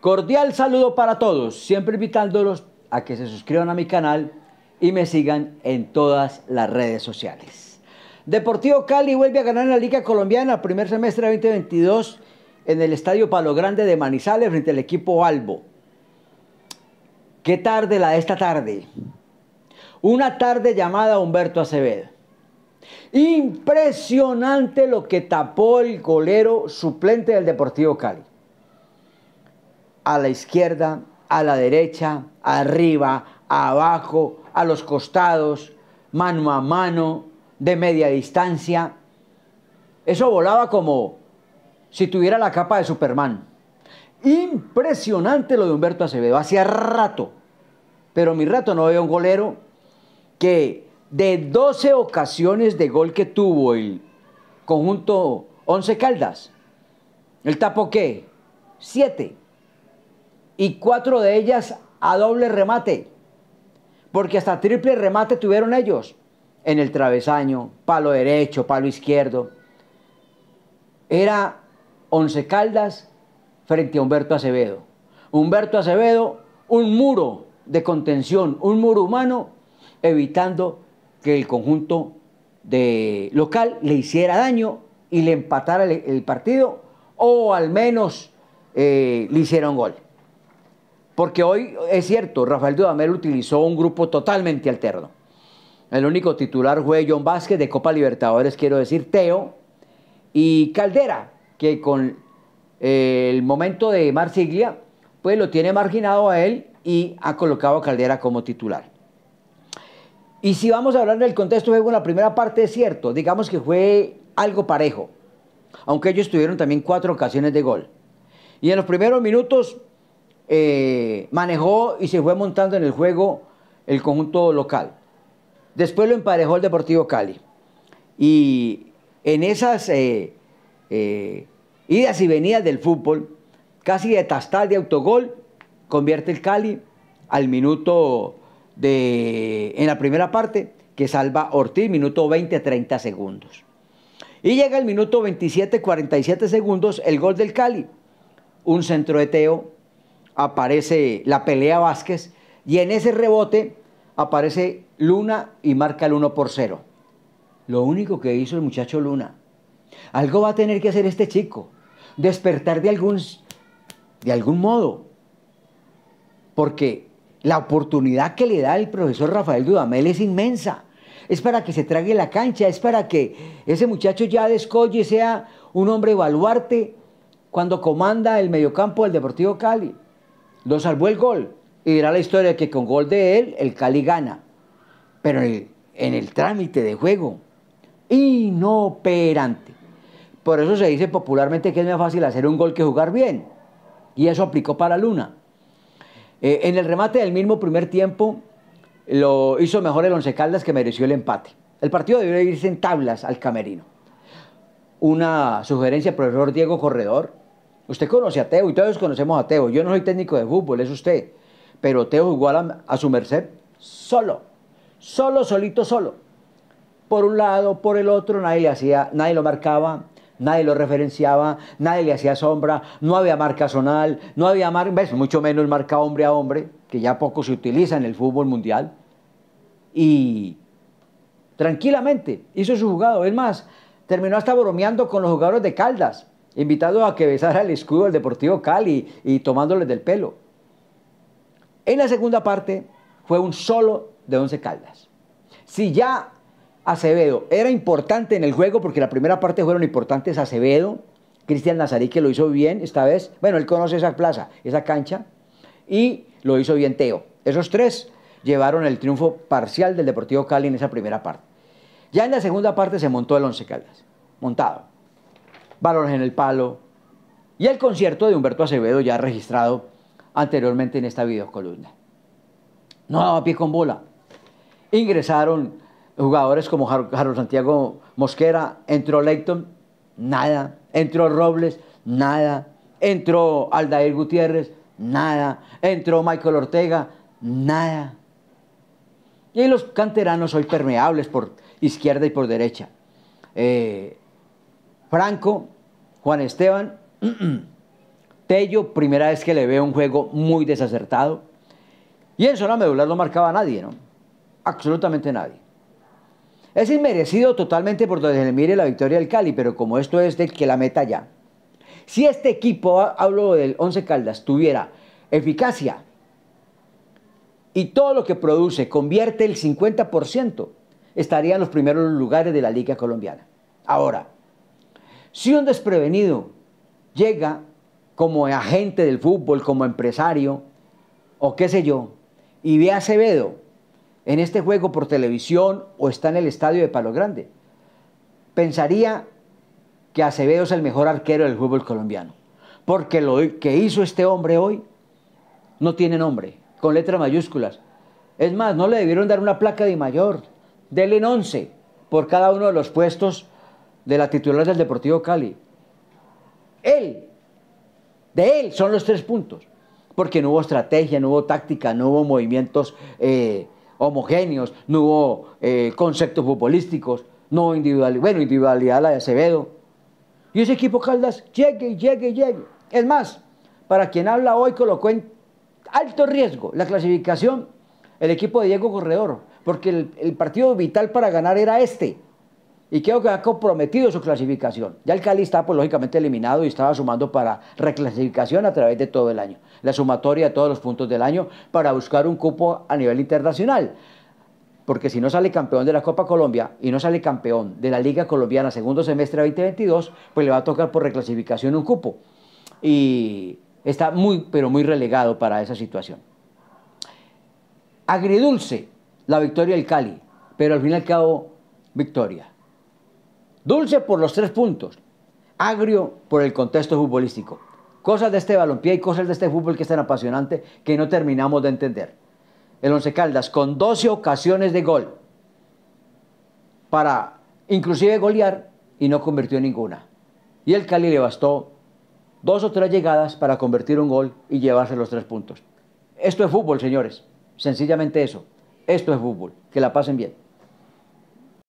Cordial saludo para todos, siempre invitándolos a que se suscriban a mi canal y me sigan en todas las redes sociales. Deportivo Cali vuelve a ganar en la Liga Colombiana primer semestre de 2022 en el Estadio Palo Grande de Manizales frente al equipo Albo. Qué tarde la de esta tarde. Una tarde llamada Humberto Acevedo. Impresionante lo que tapó el golero suplente del Deportivo Cali a la izquierda, a la derecha, arriba, abajo, a los costados, mano a mano, de media distancia. Eso volaba como si tuviera la capa de Superman. Impresionante lo de Humberto Acevedo, hacía rato, pero mi rato no veo un golero que de 12 ocasiones de gol que tuvo el conjunto 11 Caldas, ¿el tapó qué? 7 y cuatro de ellas a doble remate. Porque hasta triple remate tuvieron ellos. En el travesaño, palo derecho, palo izquierdo. Era Once Caldas frente a Humberto Acevedo. Humberto Acevedo, un muro de contención, un muro humano, evitando que el conjunto de local le hiciera daño y le empatara el, partido o al menos eh, le hiciera un gol. Porque hoy es cierto, Rafael Dudamel utilizó un grupo totalmente alterno. El único titular fue John Vázquez de Copa Libertadores, quiero decir, Teo, y Caldera, que con eh, el momento de Marsiglia, pues lo tiene marginado a él y ha colocado a Caldera como titular. Y si vamos a hablar del contexto la primera parte, es cierto, digamos que fue algo parejo, aunque ellos tuvieron también cuatro ocasiones de gol. Y en los primeros minutos eh, manejó y se fue montando en el juego el conjunto local. Después lo emparejó el Deportivo Cali. Y en esas eh, eh, idas y venidas del fútbol, casi de tastal de autogol, convierte el Cali al minuto de, en la primera parte, que salva Ortiz, minuto 20-30 segundos. Y llega el minuto 27-47 segundos el gol del Cali. Un centro de aparece la pelea Vázquez y en ese rebote aparece Luna y marca el 1 por 0. Lo único que hizo el muchacho Luna. Algo va a tener que hacer este chico. Despertar de algún, de algún modo. Porque la oportunidad que le da el profesor Rafael Dudamel es inmensa. Es para que se trague la cancha, es para que ese muchacho ya descolle, sea un hombre baluarte cuando comanda el mediocampo del Deportivo Cali. No salvó el gol. Y dirá la historia que con gol de él, el Cali gana. Pero en el, trámite de juego, inoperante. Por eso se dice popularmente que es más fácil hacer un gol que jugar bien. Y eso aplicó para Luna. Eh, en el remate del mismo primer tiempo lo hizo mejor el Once Caldas que mereció el empate. El partido debió irse en tablas al camerino. Una sugerencia, profesor Diego Corredor, Usted conoce a Teo y todos conocemos a Teo. Yo no soy técnico de fútbol, es usted. Pero Teo jugó a, su merced solo. Solo, solito, solo. Por un lado, por el otro, nadie le hacía, nadie lo marcaba, nadie lo referenciaba, nadie le hacía sombra, no había marca zonal, no había marca, mucho menos marca hombre a hombre, que ya poco se utiliza en el fútbol mundial. Y tranquilamente hizo su jugado. Es más, terminó hasta bromeando con los jugadores de Caldas, Invitado a que besara el escudo del Deportivo Cali y tomándoles del pelo. En la segunda parte fue un solo de Once Caldas. Si ya Acevedo era importante en el juego, porque la primera parte fueron importantes Acevedo, Cristian Nazarí que lo hizo bien esta vez, bueno, él conoce esa plaza, esa cancha, y lo hizo bien Teo. Esos tres llevaron el triunfo parcial del Deportivo Cali en esa primera parte. Ya en la segunda parte se montó el Once Caldas, montado balones en el Palo y el concierto de Humberto Acevedo ya registrado anteriormente en esta videocolumna. No daba pie con bola. Ingresaron jugadores como Harold Santiago Mosquera, entró Leighton, nada, entró Robles, nada, entró Aldair Gutiérrez, nada, entró Michael Ortega, nada. Y los canteranos hoy permeables por izquierda y por derecha. Eh, Franco, Juan Esteban, Tello, primera vez que le veo un juego muy desacertado. Y en zona medular no marcaba nadie, ¿no? Absolutamente nadie. Es inmerecido totalmente por donde se mire la victoria del Cali, pero como esto es de que la meta ya. Si este equipo, hablo del Once Caldas, tuviera eficacia y todo lo que produce convierte el 50%, estaría en los primeros lugares de la Liga Colombiana. Ahora, si un desprevenido llega como agente del fútbol, como empresario, o qué sé yo, y ve a Acevedo en este juego por televisión o está en el estadio de Palo Grande, pensaría que Acevedo es el mejor arquero del fútbol colombiano. Porque lo que hizo este hombre hoy no tiene nombre, con letras mayúsculas. Es más, no le debieron dar una placa de mayor. Denle 11 por cada uno de los puestos de la titular del Deportivo Cali. Él, de él son los tres puntos, porque no hubo estrategia, no hubo táctica, no hubo movimientos eh, homogéneos, no hubo eh, conceptos futbolísticos, no hubo individualidad, bueno, individualidad la de Acevedo. Y ese equipo Caldas llegue, llegue, llegue. Es más, para quien habla hoy colocó en alto riesgo la clasificación el equipo de Diego Corredor, porque el partido vital para ganar era este y creo que ha comprometido su clasificación. Ya el Cali está, pues, lógicamente eliminado y estaba sumando para reclasificación a través de todo el año, la sumatoria de todos los puntos del año para buscar un cupo a nivel internacional. Porque si no sale campeón de la Copa Colombia y no sale campeón de la Liga Colombiana segundo semestre 2022, pues le va a tocar por reclasificación un cupo. Y está muy, pero muy relegado para esa situación. Agridulce la victoria del Cali, pero al fin y al cabo, victoria. Dulce por los tres puntos, agrio por el contexto futbolístico. Cosas de este balompié y cosas de este fútbol que es tan apasionante que no terminamos de entender. El Once Caldas con 12 ocasiones de gol para inclusive golear y no convirtió ninguna. Y el Cali le bastó dos o tres llegadas para convertir un gol y llevarse los tres puntos. Esto es fútbol, señores. Sencillamente eso. Esto es fútbol. Que la pasen bien.